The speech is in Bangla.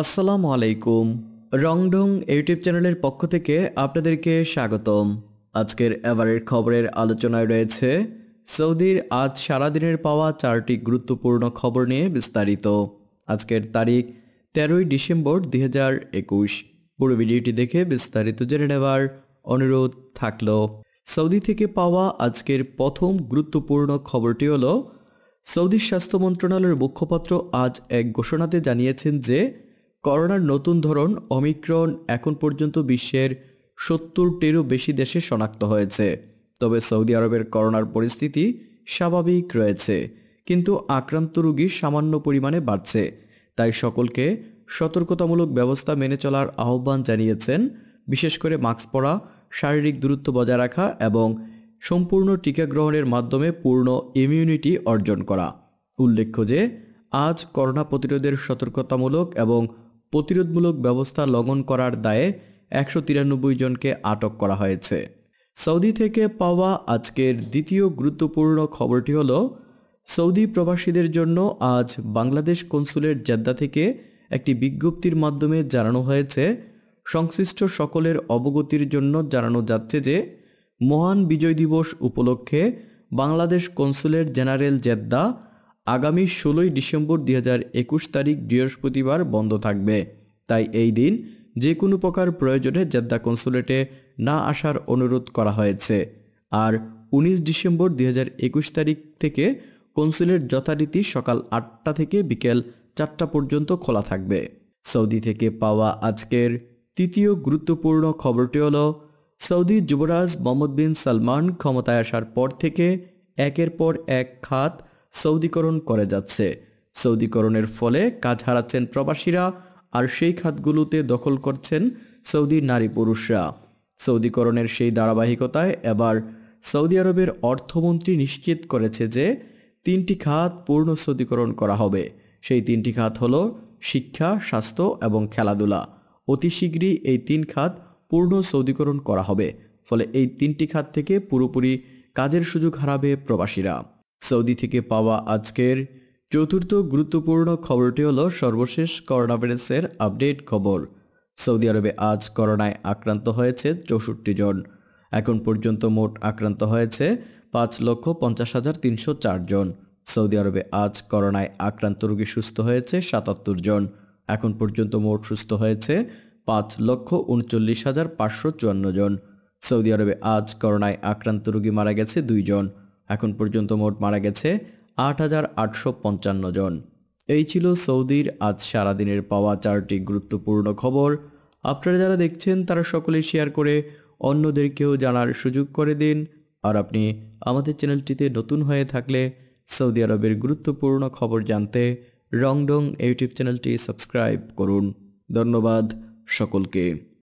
আসসালামু আলাইকুম রংডং ইউটিউব চ্যানেলের পক্ষ থেকে আপনাদেরকে স্বাগতম আজকের এবারের খবরের আলোচনায় রয়েছে সৌদির আজ সারাদিনের পাওয়া চারটি গুরুত্বপূর্ণ খবর নিয়ে বিস্তারিত আজকের তারিখ তেরোই ডিসেম্বর দুই পুরো ভিডিওটি দেখে বিস্তারিত জেনে নেবার অনুরোধ থাকল সৌদি থেকে পাওয়া আজকের প্রথম গুরুত্বপূর্ণ খবরটি হল সৌদির স্বাস্থ্য মন্ত্রণালয়ের মুখপাত্র আজ এক ঘোষণাতে জানিয়েছেন যে করোনার নতুন ধরন অমিক্রন এখন পর্যন্ত বিশ্বের সত্তরটিরও বেশি দেশে শনাক্ত হয়েছে তবে সৌদি আরবের করোনার পরিস্থিতি স্বাভাবিক রয়েছে কিন্তু আক্রান্ত রুগী সামান্য পরিমাণে বাড়ছে তাই সকলকে সতর্কতামূলক ব্যবস্থা মেনে চলার আহ্বান জানিয়েছেন বিশেষ করে মাস্ক পরা শারীরিক দূরত্ব বজায় রাখা এবং সম্পূর্ণ টিকা গ্রহণের মাধ্যমে পূর্ণ ইমিউনিটি অর্জন করা উল্লেখ্য যে আজ করোনা প্রতিরোধের সতর্কতামূলক এবং প্রতিরোধমূলক ব্যবস্থা লঙ্ঘন করার দায়ে একশো তিরানব্বই জনকে আটক করা হয়েছে সৌদি থেকে পাওয়া আজকের দ্বিতীয় গুরুত্বপূর্ণ খবরটি হল সৌদি প্রবাসীদের জন্য আজ বাংলাদেশ কনসুলের জেদ্দা থেকে একটি বিজ্ঞপ্তির মাধ্যমে জানানো হয়েছে সংশ্লিষ্ট সকলের অবগতির জন্য জানানো যাচ্ছে যে মহান বিজয় দিবস উপলক্ষে বাংলাদেশ কনসুলের জেনারেল জেদ্দা আগামী ষোলোই ডিসেম্বর দুই তারিখ বৃহস্পতিবার বন্ধ থাকবে তাই এই দিন যে কোনো প্রকার প্রয়োজনে জেদ্দা কনসুলেটে না আসার অনুরোধ করা হয়েছে আর ১৯ ডিসেম্বর দুই তারিখ থেকে কনসুলেট যথারীতি সকাল আটটা থেকে বিকেল চারটা পর্যন্ত খোলা থাকবে সৌদি থেকে পাওয়া আজকের তৃতীয় গুরুত্বপূর্ণ খবরটি হল সৌদি যুবরাজ মোহাম্মদ বিন সালমান ক্ষমতায় আসার পর থেকে একের পর এক খাত সৌদিকরণ করে যাচ্ছে সৌদিকরণের ফলে কাজ হারাচ্ছেন প্রবাসীরা আর সেই খাতগুলোতে দখল করছেন সৌদি নারী পুরুষরা সৌদিকরণের সেই ধারাবাহিকতায় এবার সৌদি আরবের অর্থমন্ত্রী নিশ্চিত করেছে যে তিনটি খাত পূর্ণ সৌদিকরণ করা হবে সেই তিনটি খাত হল শিক্ষা স্বাস্থ্য এবং খেলাধুলা অতি শীঘ্রই এই তিন খাত পূর্ণ সৌদিকরণ করা হবে ফলে এই তিনটি খাত থেকে পুরোপুরি কাজের সুযোগ হারাবে প্রবাসীরা সৌদি থেকে পাওয়া আজকের চতুর্থ গুরুত্বপূর্ণ খবরটি হল সর্বশেষ করোনা ভাইরাসের আপডেট খবর সৌদি আরবে আজ করোনায় আক্রান্ত হয়েছে চৌষট্টি জন এখন পর্যন্ত মোট আক্রান্ত হয়েছে পাঁচ লক্ষ পঞ্চাশ হাজার তিনশো জন সৌদি আরবে আজ করোনায় আক্রান্ত রোগী সুস্থ হয়েছে সাতাত্তর জন এখন পর্যন্ত মোট সুস্থ হয়েছে পাঁচ লক্ষ উনচল্লিশ হাজার পাঁচশো চুয়ান্ন জন সৌদি আরবে আজ করোনায় আক্রান্ত রোগী মারা গেছে দুইজন জন এখন পর্যন্ত মোট মারা গেছে আট হাজার আটশো পঞ্চান্ন জন এই ছিল সৌদির আজ সারাদিনের পাওয়া চারটি গুরুত্বপূর্ণ খবর আপনারা যারা দেখছেন তারা সকলে শেয়ার করে অন্যদেরকেও জানার সুযোগ করে দিন আর আপনি আমাদের চ্যানেলটিতে নতুন হয়ে থাকলে সৌদি আরবের গুরুত্বপূর্ণ খবর জানতে রংডং ইউটিউব চ্যানেলটি সাবস্ক্রাইব করুন ধন্যবাদ সকলকে